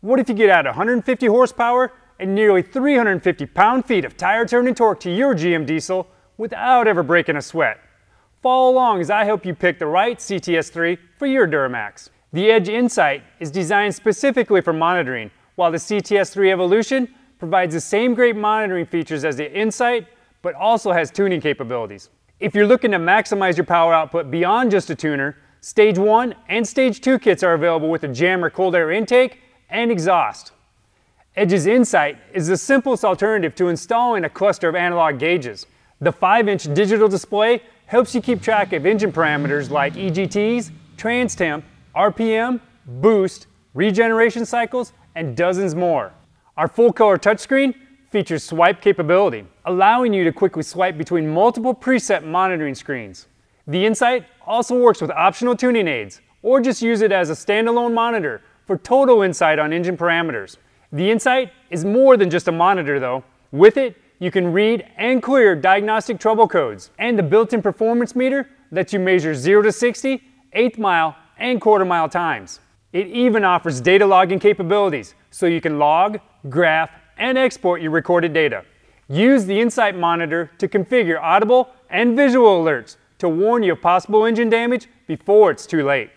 What if you get out 150 horsepower and nearly 350 pound-feet of tire turning torque to your GM diesel without ever breaking a sweat? Follow along as I help you pick the right CTS3 for your Duramax. The Edge Insight is designed specifically for monitoring, while the CTS3 Evolution provides the same great monitoring features as the Insight, but also has tuning capabilities. If you're looking to maximize your power output beyond just a tuner, Stage 1 and Stage 2 kits are available with a jammer cold air intake and exhaust. Edge's Insight is the simplest alternative to installing a cluster of analog gauges. The 5-inch digital display helps you keep track of engine parameters like EGTs, trans temp, RPM, boost, regeneration cycles, and dozens more. Our full-color touchscreen features swipe capability, allowing you to quickly swipe between multiple preset monitoring screens. The Insight also works with optional tuning aids, or just use it as a standalone monitor for total insight on engine parameters. The Insight is more than just a monitor though. With it, you can read and clear diagnostic trouble codes, and the built-in performance meter lets you measure 0 to 60, eighth mile, and quarter mile times. It even offers data logging capabilities, so you can log, graph, and export your recorded data. Use the Insight monitor to configure audible and visual alerts to warn you of possible engine damage before it's too late.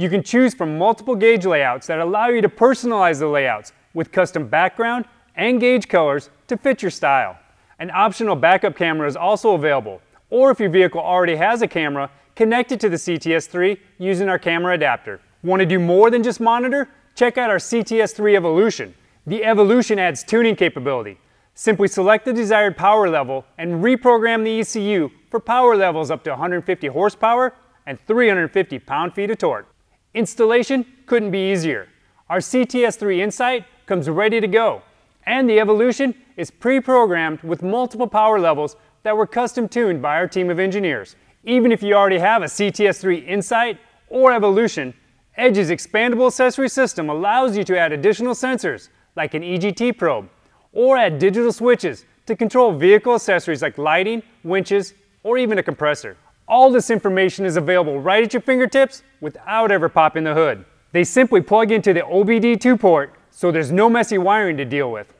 You can choose from multiple gauge layouts that allow you to personalize the layouts with custom background and gauge colors to fit your style. An optional backup camera is also available, or if your vehicle already has a camera, connect it to the CTS3 using our camera adapter. Want to do more than just monitor? Check out our CTS3 Evolution. The Evolution adds tuning capability. Simply select the desired power level and reprogram the ECU for power levels up to 150 horsepower and 350 pound-feet of torque. Installation couldn't be easier. Our CTS3 Insight comes ready to go, and the Evolution is pre-programmed with multiple power levels that were custom tuned by our team of engineers. Even if you already have a CTS3 Insight or Evolution, Edge's expandable accessory system allows you to add additional sensors like an EGT probe or add digital switches to control vehicle accessories like lighting, winches, or even a compressor. All this information is available right at your fingertips without ever popping the hood. They simply plug into the OBD2 port, so there's no messy wiring to deal with.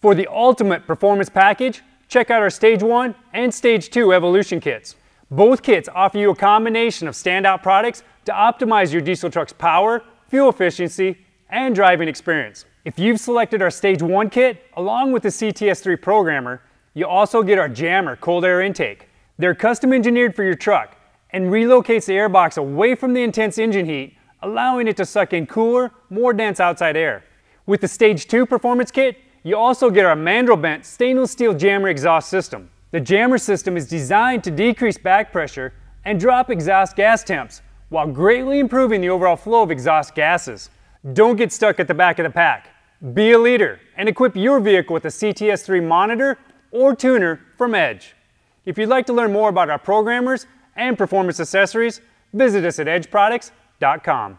For the ultimate performance package, check out our Stage 1 and Stage 2 Evolution kits. Both kits offer you a combination of standout products to optimize your diesel truck's power, fuel efficiency, and driving experience. If you've selected our Stage 1 kit, along with the CTS3 programmer, you also get our jammer cold air intake. They're custom engineered for your truck and relocates the airbox away from the intense engine heat, allowing it to suck in cooler, more dense outside air. With the Stage 2 Performance Kit, you also get our mandrel bent stainless steel jammer exhaust system. The jammer system is designed to decrease back pressure and drop exhaust gas temps while greatly improving the overall flow of exhaust gases. Don't get stuck at the back of the pack. Be a leader and equip your vehicle with a CTS3 monitor or tuner from Edge. If you'd like to learn more about our programmers and performance accessories, visit us at edgeproducts.com.